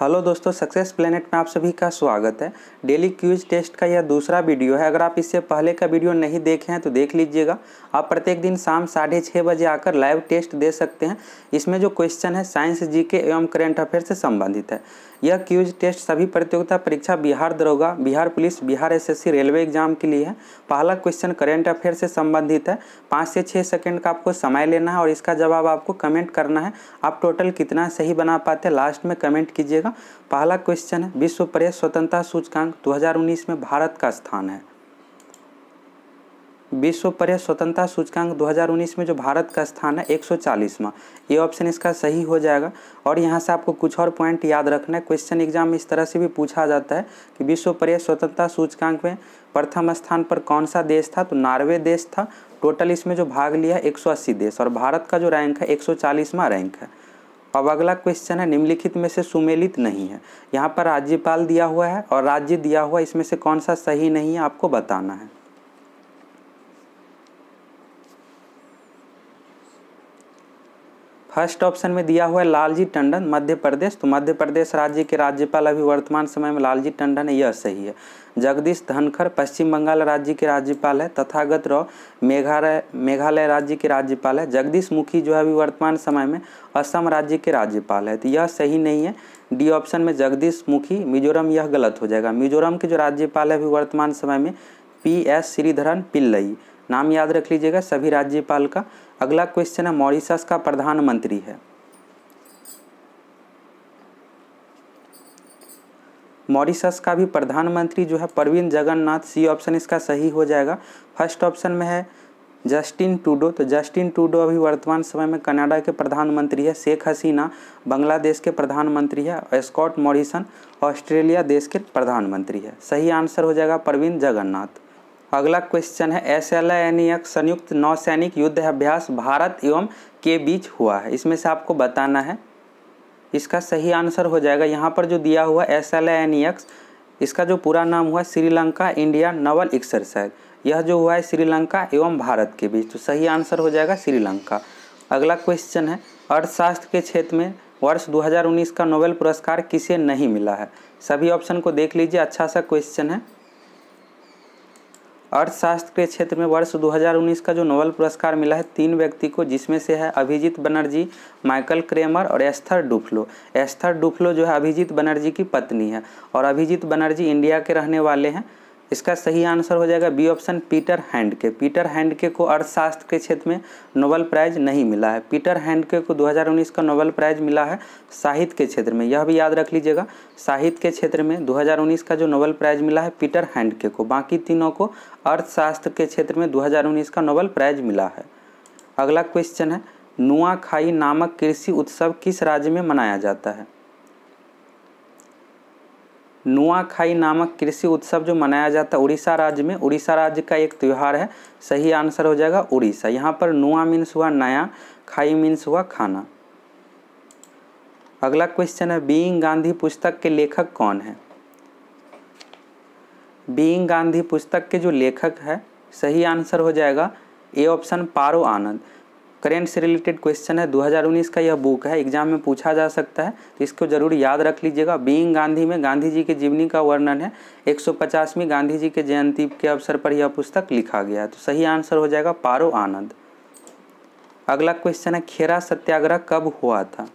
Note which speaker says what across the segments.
Speaker 1: hello दोस्तों success planet में आप सभी का स्वागत है डेली क्यूज टेस्ट का यह दूसरा वीडियो है अगर आप इससे पहले का वीडियो नहीं देखे हैं तो देख लीजिएगा आप प्रत्येक दिन शाम साढ़े छः बजे आकर लाइव टेस्ट दे सकते हैं इसमें जो क्वेश्चन है साइंस जी के एवं करेंट अफेयर से संबंधित है यह क्यूज टेस्ट सभी प्रतियोगिता परीक्षा बिहार दरोगा Bihar police Bihar SSC railway exam के लिए है पहला क्वेश्चन करेंट अफेयर से संबंधित है पाँच से छः सेकंड का आपको समय लेना है और इसका जवाब आपको कमेंट करना है आप टोटल कितना सही बना पाते हैं लास्ट में कमेंट कीजिएगा पहला क्वेश्चन है विश्व प्रेस स्वतंत्रता सूचकांक दो में भारत का स्थान है विश्व पर्य स्वतंत्रता सूचकांक 2019 में जो भारत का स्थान है 140वां ये ऑप्शन इसका सही हो जाएगा और यहाँ से आपको कुछ और पॉइंट याद रखना है क्वेश्चन एग्जाम में इस तरह से भी पूछा जाता है कि विश्व पर्य स्वतंत्रता सूचकांक में प्रथम स्थान पर कौन सा देश था तो नॉर्वे देश था टोटल इसमें जो भाग लिया है 180 देश और भारत का जो रैंक है 140वां रैंक है अब अगला क्वेश्चन है निम्नलिखित में से सुमेलित नहीं है यहाँ पर राज्यपाल दिया हुआ है और राज्य दिया हुआ इसमें से कौन सा सही नहीं है आपको बताना है फर्स्ट ऑप्शन में दिया हुआ है लालजी टंडन मध्य प्रदेश तो मध्य प्रदेश राज्य के राज्यपाल अभी वर्तमान समय में लालजी टंडन है यह सही है जगदीश धनखड़ पश्चिम बंगाल राज्य के राज्यपाल है तथागत राव मेघालय मेघालय राज्य के राज्यपाल है जगदीश मुखी जो है अभी वर्तमान समय में असम राज्य के राज्यपाल है तो यह सही नहीं है डी ऑप्शन में जगदीश मुखी मिजोरम यह गलत हो जाएगा मिजोरम के जो राज्यपाल है अभी वर्तमान समय में पी एस श्रीधरन पिल्लई नाम याद रख लीजिएगा सभी राज्यपाल का अगला क्वेश्चन है मॉरिशस का प्रधानमंत्री है मॉरिशस का भी प्रधानमंत्री जो है प्रवीण जगन्नाथ सी ऑप्शन इसका सही हो जाएगा फर्स्ट ऑप्शन में है जस्टिन टूडो तो जस्टिन टूडो अभी वर्तमान समय में कनाडा के प्रधानमंत्री है शेख हसीना बांग्लादेश के प्रधानमंत्री है स्कॉट मॉरिसन ऑस्ट्रेलिया देश के प्रधानमंत्री है सही आंसर हो जाएगा प्रवीण जगन्नाथ अगला क्वेश्चन है एस एल संयुक्त नौसैनिक युद्ध अभ्यास भारत एवं के बीच हुआ है इसमें से आपको बताना है इसका सही आंसर हो जाएगा यहाँ पर जो दिया हुआ एस एल इसका जो पूरा नाम हुआ श्रीलंका इंडिया नवल एक्सरसाइज यह जो हुआ है श्रीलंका एवं भारत के बीच तो सही आंसर हो जाएगा श्रीलंका अगला क्वेश्चन है अर्थशास्त्र के क्षेत्र में वर्ष 2019 का नोबेल पुरस्कार किसे नहीं मिला है सभी ऑप्शन को देख लीजिए अच्छा सा क्वेश्चन है अर्थशास्त्र के क्षेत्र में वर्ष 2019 का जो नोबेल पुरस्कार मिला है तीन व्यक्ति को जिसमें से है अभिजीत बनर्जी माइकल क्रेमर और एस्थर डुफ्लो एस्थर डुफ्लो जो है अभिजीत बनर्जी की पत्नी है और अभिजीत बनर्जी इंडिया के रहने वाले हैं इसका सही आंसर हो जाएगा B option Peter Handke Peter Handke को अर्थशास्त्र के क्षेत्र में नोबल प्राइज नहीं मिला है पीटर हैंडके को 2019 का नोबल प्राइज मिला है साहित्य के क्षेत्र में यह भी याद रख लीजिएगा साहित्य के क्षेत्र में 2019 का जो नोबल प्राइज मिला है पीटर हैंडके को बाकी तीनों को अर्थशास्त्र के क्षेत्र में दो का नोबल प्राइज मिला है अगला क्वेश्चन है नुआखाई नामक कृषि उत्सव किस राज्य में मनाया जाता है नुआखाई नामक कृषि उत्सव जो मनाया जाता है उड़ीसा राज्य में उड़ीसा राज्य का एक त्यौहार है सही आंसर हो जाएगा उड़ीसा यहाँ पर नुआ मीन्स हुआ नया खाई मीन्स हुआ खाना अगला क्वेश्चन है बीइंग गांधी पुस्तक के लेखक कौन है बीइंग गांधी पुस्तक के जो लेखक है सही आंसर हो जाएगा A option Paro Anand current से रिलेटेड क्वेश्चन है 2019 का यह बुक है एग्जाम में पूछा जा सकता है तो इसको जरूर याद रख लीजिएगा बीइंग गांधी में गांधी जी के जीवनी का वर्णन है 150वीं गांधी जी के जयंती के अवसर पर यह पुस्तक लिखा गया है तो सही आंसर हो जाएगा पारो आनंद अगला क्वेश्चन है खेरा सत्याग्रह कब हुआ था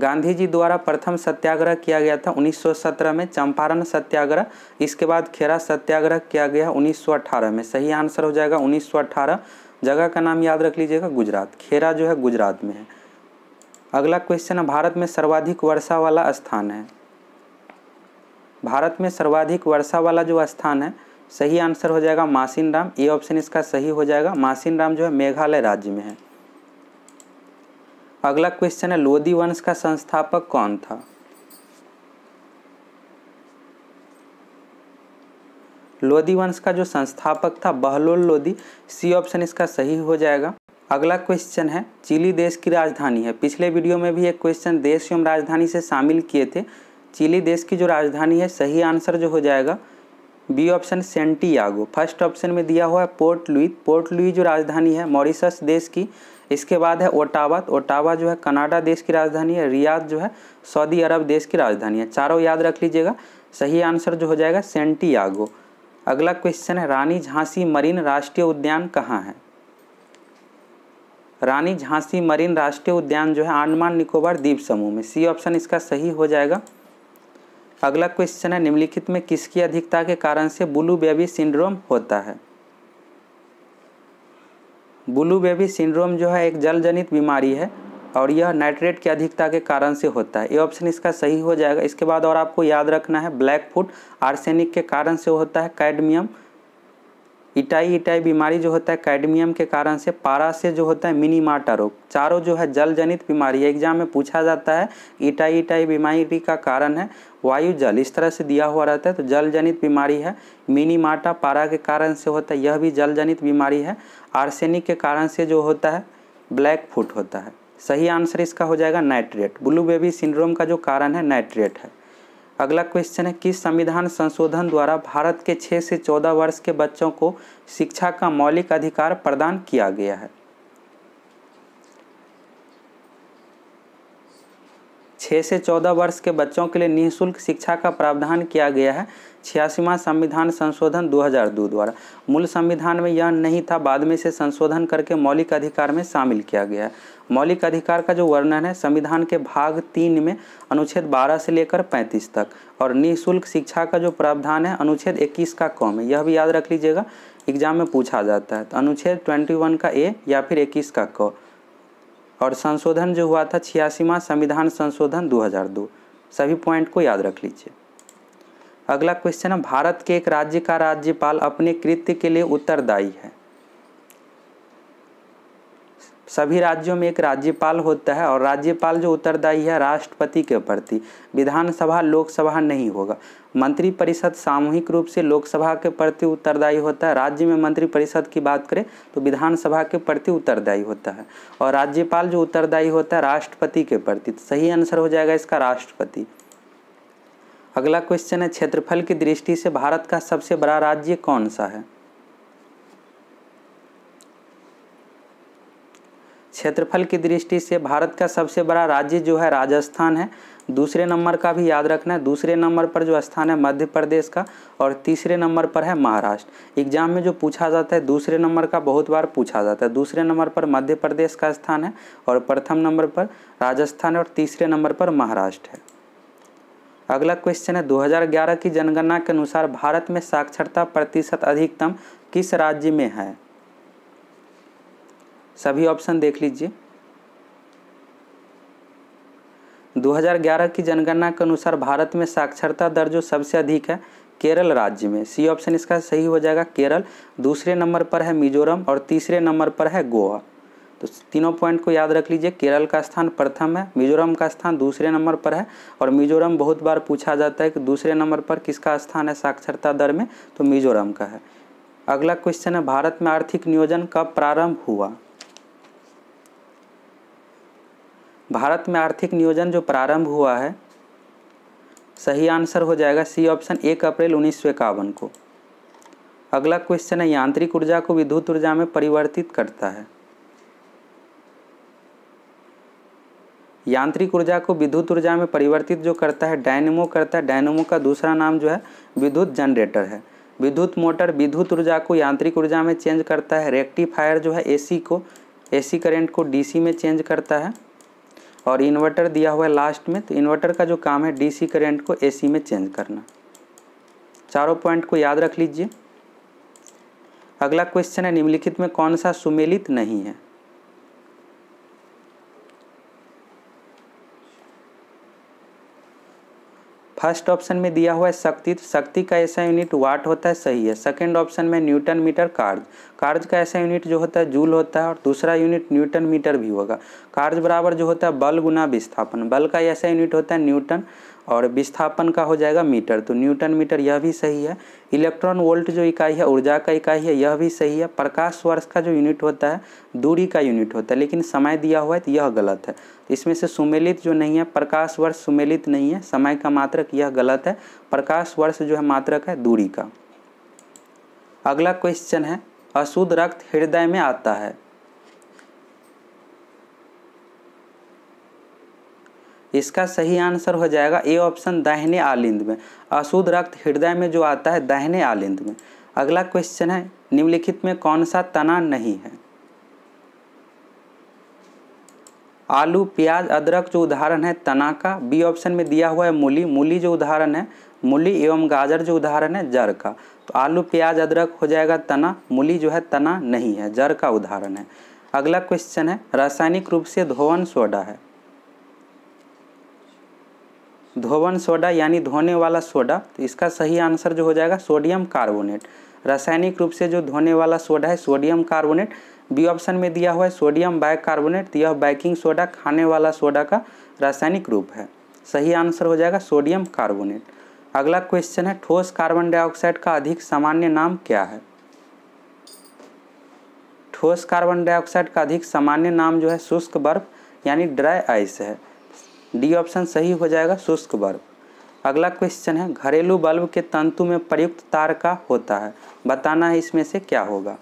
Speaker 1: गांधी जी द्वारा प्रथम सत्याग्रह किया गया था 1917 में चंपारण सत्याग्रह इसके बाद खेरा सत्याग्रह किया गया 1918 में सही आंसर हो जाएगा जगह का नाम याद रख लीजिएगा गुजरात खेरा जो है गुजरात में है अगला क्वेश्चन है भारत में सर्वाधिक वर्षा वाला स्थान है भारत में सर्वाधिक वर्षा वाला जो स्थान है सही आंसर हो जाएगा राम ये ऑप्शन इसका सही हो जाएगा राम जो है मेघालय राज्य में है अगला क्वेश्चन है लोधी वंश का संस्थापक कौन था लोधी वंश का जो संस्थापक था बहलोल लोधी सी ऑप्शन इसका सही हो जाएगा अगला क्वेश्चन है चिली देश की राजधानी है पिछले वीडियो में भी एक क्वेश्चन देश एवं राजधानी से शामिल किए थे चिली देश की जो राजधानी है सही आंसर जो हो जाएगा B option Santiago first option में दिया हुआ है पोर्ट लुई पोर्ट लुई जो राजधानी है मॉरिशस देश की इसके बाद है ओटावा ओटावा जो है कनाडा देश की राजधानी है रियाद जो है सऊदी अरब देश की राजधानी है चारों याद रख लीजिएगा सही आंसर जो हो जाएगा सेंटियागो अगला क्वेश्चन है रानी झांसी मरीन राष्ट्रीय उद्यान कहाँ है रानी झांसी मरीन राष्ट्रीय उद्यान जो है आंडमान निकोबार द्वीप समूह में सी ऑप्शन इसका सही हो जाएगा अगला क्वेश्चन है निम्नलिखित में किसकी अधिकता के कारण से ब्लू बेबी सिंड्रोम होता है ब्लू बेबी सिंड्रोम जो है एक जल जनित बीमारी है और यह नाइट्रेट की अधिकता के कारण से होता है ये ऑप्शन इसका सही हो जाएगा इसके बाद और आपको याद रखना है ब्लैक फूड आर्सेनिक के कारण से होता है कैडमियम इटाई इटाई बीमारी जो होता है कैडमियम के कारण से पारा से जो होता है मिनीमाटा रोग चारों जो है जल जनित बीमारी एग्जाम में पूछा जाता है इटाई इटाई बीमारी का कारण है वायु जल इस तरह से दिया हुआ रहता है तो जल जनित बीमारी है मिनीमाटा पारा के कारण से होता है यह भी जल जनित बीमारी है आर्सेनिक के कारण से जो होता है ब्लैक फूट होता है सही आंसर इसका हो जाएगा नाइट्रेट ब्लू बेबी सिंड्रोम का जो कारण है नाइट्रेट है अगला क्वेश्चन है किस संविधान संशोधन द्वारा भारत के छः से चौदह वर्ष के बच्चों को शिक्षा का मौलिक अधिकार प्रदान किया गया है छः से चौदह वर्ष के बच्चों के लिए निःशुल्क शिक्षा का प्रावधान किया गया है छियासीवा संविधान संशोधन 2002 द्वारा मूल संविधान में यह नहीं था बाद में इसे संशोधन करके मौलिक अधिकार में शामिल किया गया है मौलिक अधिकार का जो वर्णन है संविधान के भाग तीन में अनुच्छेद 12 से लेकर 35 तक और निःशुल्क शिक्षा का जो प्रावधान है अनुच्छेद 21 का कौम है यह भी याद रख लीजिएगा एग्जाम में पूछा जाता है तो अनुच्छेद ट्वेंटी का ए या फिर इक्कीस का क और संशोधन जो हुआ था छियासीवा संविधान संशोधन 2002 सभी पॉइंट को याद रख लीजिए अगला क्वेश्चन है भारत के एक राज्य का राज्यपाल अपने कृत्य के लिए उत्तरदायी है सभी राज्यों में एक राज्यपाल होता है और राज्यपाल जो उत्तरदायी है राष्ट्रपति के प्रति विधानसभा लोकसभा नहीं होगा मंत्रिपरिषद सामूहिक रूप से लोकसभा के प्रति उत्तरदायी होता है राज्य में मंत्रिपरिषद की बात करें तो विधानसभा के प्रति उत्तरदायी होता है और राज्यपाल जो उत्तरदायी होता है राष्ट्रपति के प्रति तो सही आंसर हो जाएगा इसका राष्ट्रपति अगला क्वेश्चन है क्षेत्रफल की दृष्टि से भारत का सबसे बड़ा राज्य कौन सा है क्षेत्रफल की दृष्टि से भारत का सबसे बड़ा राज्य जो है राजस्थान है दूसरे नंबर का भी याद रखना है दूसरे नंबर पर जो स्थान है मध्य प्रदेश का और तीसरे नंबर पर है महाराष्ट्र एग्जाम में जो पूछा जाता है दूसरे नंबर का बहुत बार पूछा जाता है दूसरे नंबर पर मध्य प्रदेश का स्थान है और प्रथम नंबर पर राजस्थान और तीसरे नंबर पर महाराष्ट्र है अगला क्वेश्चन है 2011 की जनगणना के अनुसार भारत में साक्षरता प्रतिशत अधिकतम किस राज्य में है सभी ऑप्शन देख लीजिए 2011 की जनगणना के अनुसार भारत में साक्षरता दर जो सबसे अधिक है केरल राज्य में सी ऑप्शन इसका सही हो जाएगा केरल दूसरे नंबर पर है मिजोरम और तीसरे नंबर पर है गोवा तो तीनों पॉइंट को याद रख लीजिए केरल का स्थान प्रथम है मिजोरम का स्थान दूसरे नंबर पर है और मिजोरम बहुत बार पूछा जाता है कि दूसरे नंबर पर किसका स्थान है साक्षरता दर में तो मिजोरम का है अगला क्वेश्चन है भारत में आर्थिक नियोजन कब प्रारंभ हुआ भारत में आर्थिक नियोजन जो प्रारंभ हुआ है सही आंसर हो जाएगा सी ऑप्शन एक अप्रैल उन्नीस को अगला क्वेश्चन है यांत्रिक ऊर्जा को विद्युत ऊर्जा में परिवर्तित करता है यांत्रिक ऊर्जा को विद्युत ऊर्जा में परिवर्तित जो करता है डायनेमो करता है डायनेमो का दूसरा नाम जो है विद्युत जनरेटर है विद्युत मोटर विद्युत ऊर्जा को यांत्रिक ऊर्जा में चेंज करता है रेक्टिफायर जो है एसी को एसी करंट को डीसी में चेंज करता है और इन्वर्टर दिया हुआ है लास्ट में तो इन्वर्टर का जो काम है डीसी करंट को एसी में चेंज करना चारों पॉइंट को याद रख लीजिए अगला क्वेश्चन है निम्नलिखित में कौन सा सुमेलित नहीं है फर्स्ट ऑप्शन में दिया हुआ है शक्ति तो शक्ति का ऐसा यूनिट वाट होता है सही है सेकेंड ऑप्शन में न्यूटन मीटर कार्ज कार्ज का ऐसा यूनिट जो होता है जूल होता है और दूसरा यूनिट न्यूटन मीटर भी होगा कार्ज बराबर जो होता है बल गुना विस्थापन बल का ऐसा यूनिट होता है न्यूटन और विस्थापन का हो जाएगा मीटर तो न्यूटन मीटर यह भी सही है इलेक्ट्रॉन वोल्ट जो इकाई है ऊर्जा का इकाई है यह भी सही है प्रकाश वर्ष का जो यूनिट होता है दूरी का यूनिट होता है लेकिन समय दिया हुआ है तो यह गलत है तो इसमें से सुमेलित जो नहीं है प्रकाश वर्ष सुमेलित नहीं है समय का मात्रक यह गलत है प्रकाश वर्ष जो है मात्रक है दूरी का अगला क्वेश्चन है अशुद्ध रक्त हृदय में आता है इसका सही आंसर हो जाएगा ए ऑप्शन दाहिने आलिंद में अशुद्ध रक्त हृदय में जो आता है दाहिने आलिंद में अगला क्वेश्चन है निम्नलिखित में कौन सा तना नहीं है आलू प्याज अदरक जो उदाहरण है तना का बी ऑप्शन में दिया हुआ है मूली मूली जो उदाहरण है मूली एवं गाजर जो उदाहरण है जर का तो आलू प्याज अदरक हो जाएगा तना मूली जो है तना नहीं है जर का उदाहरण है अगला क्वेश्चन है रासायनिक रूप से धोवन सोडा है धोवन सोडा यानी धोने वाला सोडा तो इसका सही आंसर जो हो जाएगा सोडियम कार्बोनेट रासायनिक रूप से जो धोने वाला सोडा है सोडियम कार्बोनेट बी ऑप्शन में दिया हुआ है सोडियम कार्बोनेट तो यह बाइकिंग सोडा खाने वाला सोडा का रासायनिक रूप है सही आंसर हो जाएगा सोडियम कार्बोनेट अगला क्वेश्चन है ठोस कार्बन डाइऑक्साइड का अधिक सामान्य नाम क्या है ठोस कार्बन डाइऑक्साइड का अधिक सामान्य नाम जो है शुष्क बर्फ यानी ड्राई आइस है डी ऑप्शन सही हो जाएगा शुष्क बल्ब अगला क्वेश्चन है घरेलू बल्ब के तंतु में प्रयुक्त तार का होता है बताना है इसमें से क्या होगा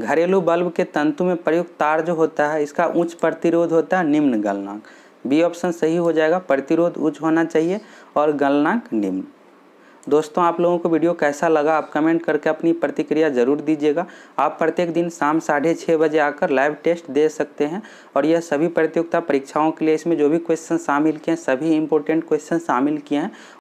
Speaker 1: घरेलू बल्ब के तंतु में प्रयुक्त तार जो होता है इसका उच्च प्रतिरोध होता है निम्न गलनांक बी ऑप्शन सही हो जाएगा प्रतिरोध उच्च होना चाहिए और गलनांक निम्न दोस्तों आप लोगों को वीडियो कैसा लगा आप कमेंट करके अपनी प्रतिक्रिया ज़रूर दीजिएगा आप प्रत्येक दिन शाम साढ़े छः बजे आकर लाइव टेस्ट दे सकते हैं और यह सभी प्रतियोगिता परीक्षाओं के लिए इसमें जो भी क्वेश्चन शामिल किए हैं सभी इंपॉर्टेंट क्वेश्चन शामिल किए हैं